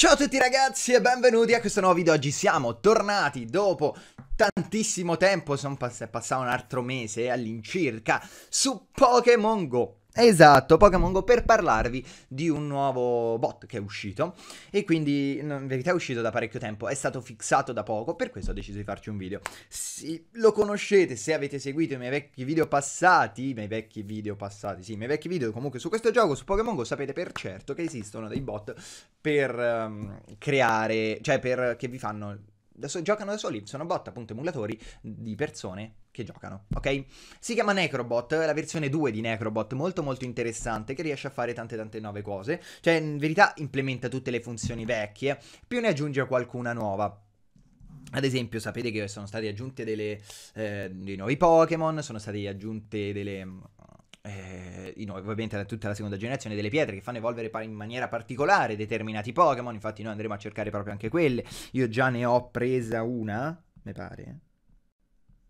Ciao a tutti ragazzi e benvenuti a questo nuovo video. Oggi siamo tornati dopo tantissimo tempo, sono pass- passato un altro mese all'incirca, su Pokémon Go. Esatto, Pokémon Go per parlarvi di un nuovo bot che è uscito e quindi in verità è uscito da parecchio tempo, è stato fissato da poco, per questo ho deciso di farci un video. Se lo conoscete se avete seguito i miei vecchi video passati, i miei vecchi video passati, sì, i miei vecchi video comunque su questo gioco, su Pokémon Go sapete per certo che esistono dei bot per um, creare, cioè per che vi fanno da so- giocano da soli, sono bot, appunto emulatori di persone che giocano, ok? Si chiama Necrobot, la versione 2 di Necrobot, molto molto interessante, che riesce a fare tante tante nuove cose, cioè in verità implementa tutte le funzioni vecchie, più ne aggiunge qualcuna nuova. Ad esempio, sapete che sono stati aggiunti delle, eh, dei nuovi Pokémon, sono state aggiunte delle eh, ovviamente tutta la seconda generazione delle pietre che fanno evolvere in maniera particolare determinati Pokémon, infatti noi andremo a cercare proprio anche quelle. Io già ne ho presa una, mi pare.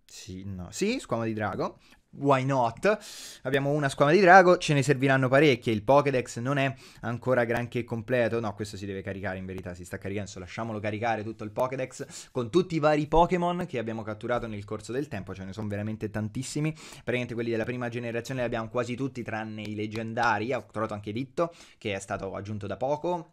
Sì, no. Sì, squama di drago why not? Abbiamo una squama di drago, ce ne serviranno parecchie. Il Pokédex non è ancora granché completo. No, questo si deve caricare in verità, si sta caricando. Lasciamolo caricare tutto il Pokédex con tutti i vari Pokémon che abbiamo catturato nel corso del tempo. Ce ne sono veramente tantissimi. Praticamente quelli della prima generazione li abbiamo quasi tutti, tranne i leggendari. Ho trovato anche Ditto, che è stato aggiunto da poco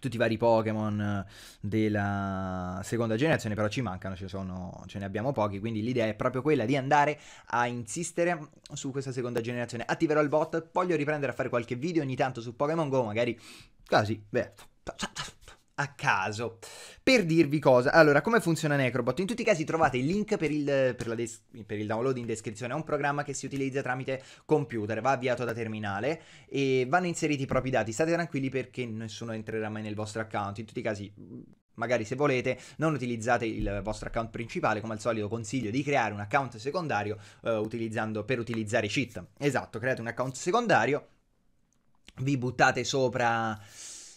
tutti i vari Pokémon della seconda generazione, però ci mancano, ce, sono, ce, ne abbiamo pochi, quindi l'idea è proprio quella di andare a insistere su questa seconda generazione. Attiverò il bot, voglio riprendere a fare qualche video ogni tanto su Pokémon Go, magari quasi, beh a caso. Per dirvi cosa, allora, come funziona Necrobot? In tutti i casi trovate il link per il, per la des- per il download in descrizione. È un programma che si utilizza tramite computer, va avviato da terminale e vanno inseriti i propri dati. State tranquilli perché nessuno entrerà mai nel vostro account. In tutti i casi magari se volete non utilizzate il vostro account principale come al solito consiglio di creare un account secondario eh, per utilizzare i cheat esatto create un account secondario vi buttate sopra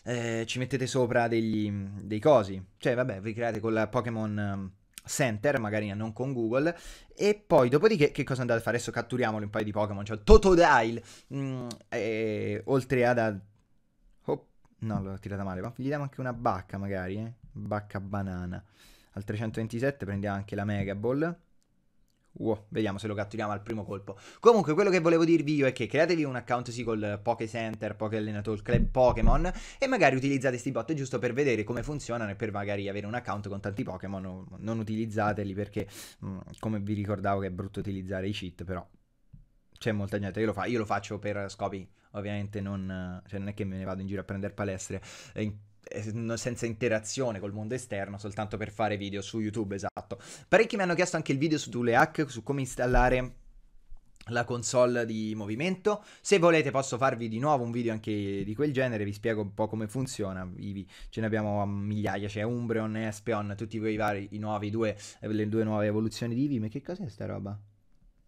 eh, ci mettete sopra degli, dei cosi. Cioè, vabbè, vi create con la Pokémon ehm, Center, magari non con Google. E poi, dopodiché, che cosa andate a fare? Adesso catturiamolo un paio di Pokémon. Cioè, Totodile, mm, e, oltre ad... ad... Oh, no, l'ho tirata male, ma gli diamo anche una bacca, magari, eh? Bacca banana. Al 327 prendiamo anche la Mega Ball. Wow, vediamo se lo catturiamo al primo colpo. Comunque, quello che volevo dirvi io è che createvi un account sì col Poké Center, Poké Allenator Club Pokémon e magari utilizzate questi bot giusto per vedere come funzionano e per magari avere un account con tanti Pokémon non utilizzateli perché mm, come vi ricordavo che è brutto utilizzare i cheat, però c'è molta gente che lo fa. Io lo faccio per scopi ovviamente non, cioè non è che me ne vado in giro a prendere palestre. Eh, senza interazione col mondo esterno, soltanto per fare video su YouTube, esatto. Parecchi mi hanno chiesto anche il video su Tulehack, su come installare la console di movimento. Se volete posso farvi di nuovo un video anche di quel genere, vi spiego un po' come funziona. Ce ne abbiamo um, migliaia, c'è cioè Umbreon, Espeon, tutti quei vari i nuovi due, le due nuove evoluzioni di Eevee. Ma che cos'è sta roba?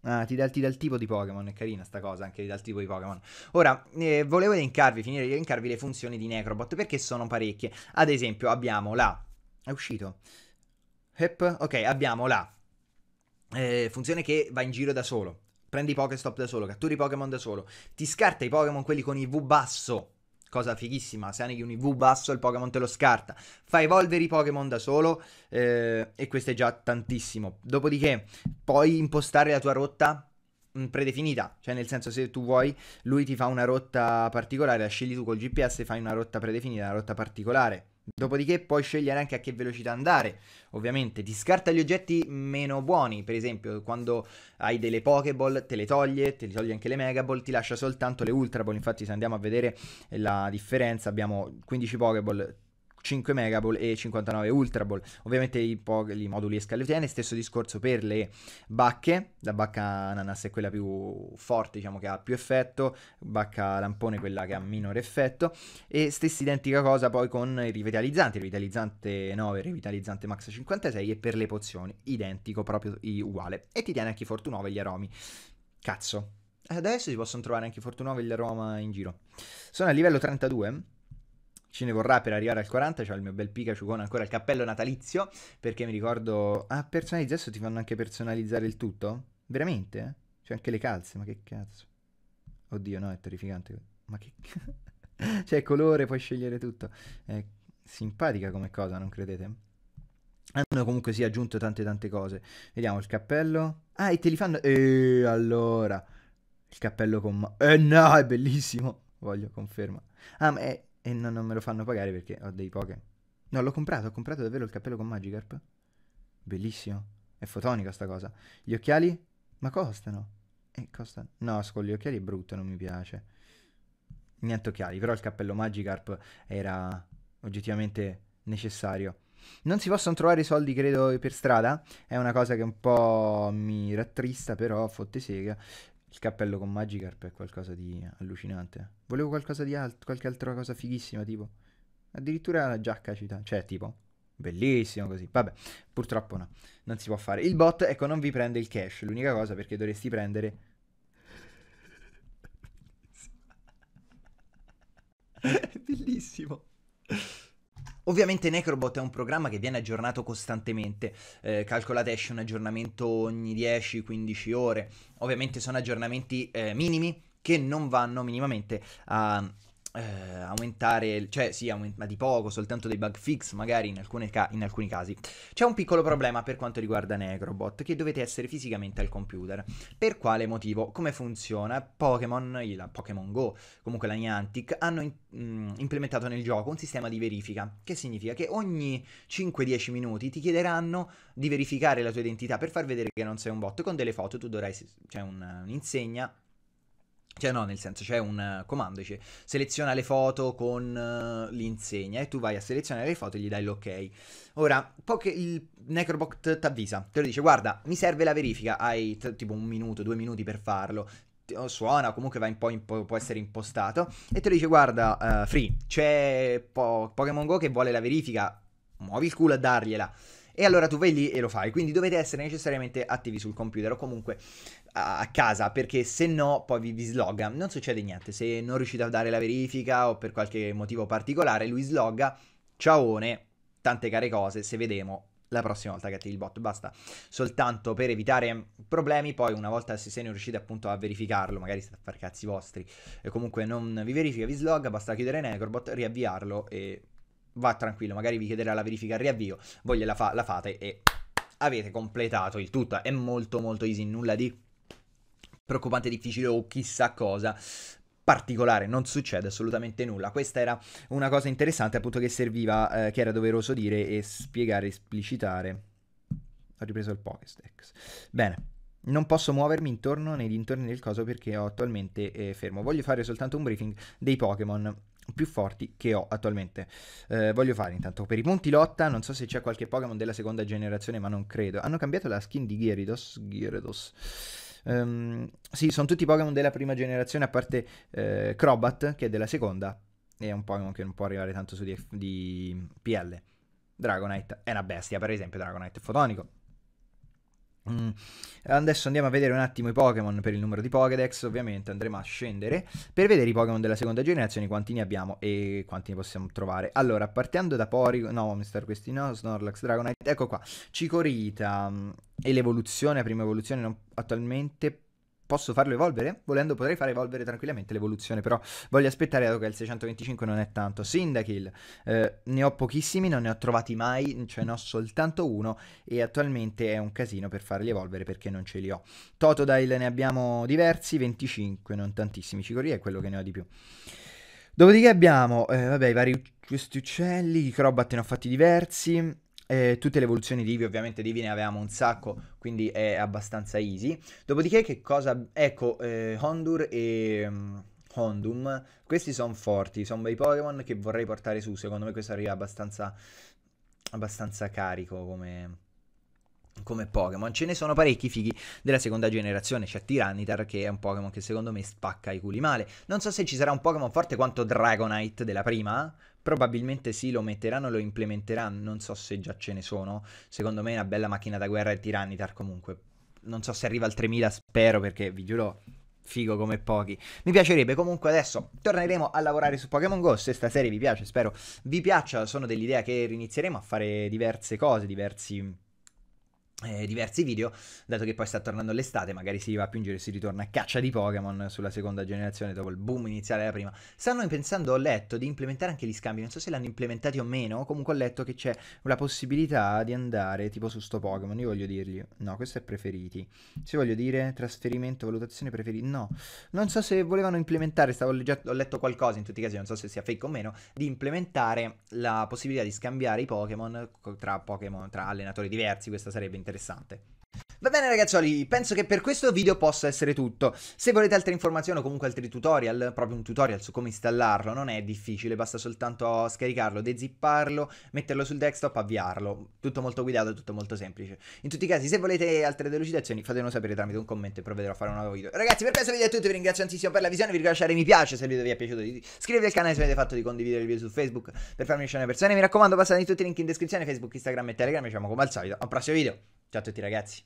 Ah, ti dà, ti dà, il tipo di Pokémon, è carina sta cosa, anche ti dà il tipo di Pokémon. Ora, eh, volevo elencarvi, finire di elencarvi le funzioni di Necrobot, perché sono parecchie. Ad esempio, abbiamo la... È uscito? Hep, ok, abbiamo la... Eh, funzione che va in giro da solo. Prendi i Pokéstop da solo, catturi i Pokémon da solo, ti scarta i Pokémon quelli con V basso cosa fighissima, se anche un IV basso il Pokémon te lo scarta, fa evolvere i Pokémon da solo eh, e questo è già tantissimo. Dopodiché puoi impostare la tua rotta mm, predefinita, cioè nel senso se tu vuoi lui ti fa una rotta particolare, la scegli tu col GPS, e fai una rotta predefinita, una rotta particolare Dopodiché puoi scegliere anche a che velocità andare, ovviamente. Ti scarta gli oggetti meno buoni, per esempio quando hai delle Pokéball te le toglie, te le toglie anche le Megaball, ti lascia soltanto le Ultra Ball. Infatti se andiamo a vedere la differenza abbiamo 15 Pokéball, 5 megaball e 59 ultra ball. Ovviamente i, po- i moduli SKLTN, stesso discorso per le bacche, la bacca ananas è quella più forte, diciamo che ha più effetto, bacca lampone è quella che ha minore effetto e stessa identica cosa poi con i rivitalizzanti, rivitalizzante 9, rivitalizzante max 56 e per le pozioni identico proprio uguale e ti tiene anche i Fortunova e gli aromi. Cazzo. Adesso si possono trovare anche i Fortunova e gli aroma in giro. Sono a livello 32 ce ne vorrà per arrivare al 40. C'ho il mio bel Pikachu con ancora il cappello natalizio. Perché mi ricordo. Ah, personalizzato adesso ti fanno anche personalizzare il tutto? Veramente? C'è anche le calze, ma che cazzo. Oddio, no, è terrificante. Ma che cazzo. cioè, colore, puoi scegliere tutto. È simpatica come cosa, non credete? Hanno comunque sì aggiunto tante tante cose. Vediamo il cappello. Ah, e te li fanno. E allora. Il cappello con. Eh no, è bellissimo. Voglio, conferma. Ah, ma è e non, non me lo fanno pagare perché ho dei poche. No, l'ho comprato, ho comprato davvero il cappello con Magikarp. Bellissimo. È fotonica sta cosa. Gli occhiali? Ma costano. Eh, costano. No, con gli occhiali è brutto, non mi piace. Niente occhiali, però il cappello Magikarp era oggettivamente necessario. Non si possono trovare i soldi, credo, per strada. È una cosa che un po' mi rattrista, però fotte sega. Il cappello con Magikarp è qualcosa di allucinante. Volevo qualcosa di altro, qualche altra cosa fighissima, tipo. Addirittura la giacca cita. Cioè, tipo, bellissimo così. Vabbè, purtroppo no, non si può fare. Il bot, ecco, non vi prende il cash. L'unica cosa perché dovresti prendere... È bellissimo. Ovviamente Necrobot è un programma che viene aggiornato costantemente, eh, calcolate esce un aggiornamento ogni 10-15 ore, ovviamente sono aggiornamenti eh, minimi che non vanno minimamente a eh, aumentare, cioè sì, aument- ma di poco, soltanto dei bug fix magari in, ca- in, alcuni casi. C'è un piccolo problema per quanto riguarda Necrobot, che dovete essere fisicamente al computer. Per quale motivo? Come funziona? Pokémon, la Pokémon Go, comunque la Niantic, hanno in- mh, mm, implementato nel gioco un sistema di verifica, che significa che ogni 5-10 minuti ti chiederanno di verificare la tua identità per far vedere che non sei un bot, con delle foto tu dovrai, c'è cioè un, un'insegna cioè no, nel senso c'è un eh, comando, dice seleziona le foto con uh, l'insegna e tu vai a selezionare le foto e gli dai l'ok. Ora, poche, il Necrobot ti avvisa, te lo dice guarda, mi serve la verifica, hai t- tipo un minuto, due minuti per farlo, oh, suona, comunque va in po', in po', può essere impostato, e te lo dice guarda, uh, Free, c'è po- Pokémon Go che vuole la verifica, muovi il culo a dargliela. E allora tu vai lì e lo fai. Quindi dovete essere necessariamente attivi sul computer o comunque a casa perché se no poi vi, vi slogga. Non succede niente. Se non riuscite a dare la verifica o per qualche motivo particolare, lui slogga. Ciaone, tante care cose. Se vedemo la prossima volta che attivi il bot. Basta soltanto per evitare problemi. Poi, una volta se ne riuscite appunto a verificarlo, magari state a fare cazzi vostri e comunque non vi verifica, vi slog. Basta chiudere Necrobot, riavviarlo e va tranquillo, magari vi chiederà la verifica al riavvio, voi gliela fa, la fate e avete completato il tutto. È molto molto easy, nulla di preoccupante, difficile o chissà cosa particolare, non succede assolutamente nulla. Questa era una cosa interessante appunto che serviva, eh, che era doveroso dire e spiegare, esplicitare. Ho ripreso il Pokédex. Bene. Non posso muovermi intorno nei dintorni del coso perché ho attualmente eh, fermo. Voglio fare soltanto un briefing dei Pokémon più forti che ho attualmente. Eh, voglio fare intanto per i punti Lotta, non so se c'è qualche Pokémon della seconda generazione, ma non credo. Hanno cambiato la skin di Gyarados. Gyarados. Um, sì, sono tutti Pokémon della prima generazione, a parte eh, Crobat, che è della seconda. È un Pokémon che non può arrivare tanto su di, di PL. Dragonite è una bestia, per esempio, Dragonite è fotonico Mm. Adesso andiamo a vedere un attimo i Pokémon per il numero di Pokédex, ovviamente andremo a scendere per vedere i Pokémon della seconda generazione, quanti ne abbiamo e quanti ne possiamo trovare. Allora, partendo da Porygon, no, Mr. questi no, Snorlax, Dragonite, ecco qua, Cicorita mm, e l'evoluzione, la prima evoluzione non, attualmente posso farlo evolvere? Volendo potrei far evolvere tranquillamente l'evoluzione, però voglio aspettare dato che il 625 non è tanto. Syndakill, eh, ne ho pochissimi, non ne ho trovati mai, cioè ne ho soltanto uno e attualmente è un casino per farli evolvere perché non ce li ho. Totodile ne abbiamo diversi, 25, non tantissimi, Cicoria è quello che ne ho di più. Dopodiché abbiamo, eh, vabbè, i vari questi uccelli, i crobat ne ho fatti diversi, eh, tutte le evoluzioni di Ivi, ovviamente di Ivi ne avevamo un sacco, quindi è abbastanza easy. Dopodiché che cosa... Ecco, eh, Hondur e... Um, Hondum, questi sono forti, sono bei Pokémon che vorrei portare su, secondo me questo arriva abbastanza, abbastanza carico come, come Pokémon. Ce ne sono parecchi fighi della seconda generazione. C'è Tyranitar che è un Pokémon che secondo me spacca i culi male. Non so se ci sarà un Pokémon forte quanto Dragonite della prima, Probabilmente sì, lo metteranno, lo implementeranno, non so se già ce ne sono. Secondo me è una bella macchina da guerra il Tyrannitar comunque. Non so se arriva al 3000, spero perché vi giuro figo come pochi. Mi piacerebbe comunque adesso torneremo a lavorare su Pokémon Go, se sta serie vi piace, spero vi piaccia, sono dell'idea che rinizieremo a fare diverse cose, diversi eh, diversi video, dato che poi sta tornando l'estate, magari si va più in giro e si ritorna a caccia di Pokémon sulla seconda generazione dopo il boom iniziale della prima. Stanno pensando, ho letto, di implementare anche gli scambi, non so se l'hanno implementati o meno, comunque ho letto che c'è la possibilità di andare tipo su sto Pokémon, io voglio dirgli, no, questo è preferiti, se voglio dire trasferimento, valutazione preferiti, no, non so se volevano implementare, stavo leggendo, ho letto qualcosa in tutti i casi, non so se sia fake o meno, di implementare la possibilità di scambiare i Pokémon tra Pokémon, tra allenatori diversi, questa sarebbe interessante interessante. Va bene ragazzuoli, penso che per questo video possa essere tutto. Se volete altre informazioni o comunque altri tutorial, proprio un tutorial su come installarlo, non è difficile, basta soltanto scaricarlo, dezipparlo, metterlo sul desktop, avviarlo. Tutto molto guidato, tutto molto semplice. In tutti i casi, se volete altre delucidazioni, fatemelo sapere tramite un commento e provvederò a fare un nuovo video. Ragazzi, per questo video è tutto, vi ringrazio tantissimo per la visione, vi lasciare mi piace se il video vi è piaciuto, iscrivetevi al canale se avete fatto di condividere il video su Facebook per farmi uscire le persone. Mi raccomando, passate tutti i link in descrizione, Facebook, Instagram e Telegram, ci vediamo come al solito. A prossimo video. Ciao a tutti ragazzi.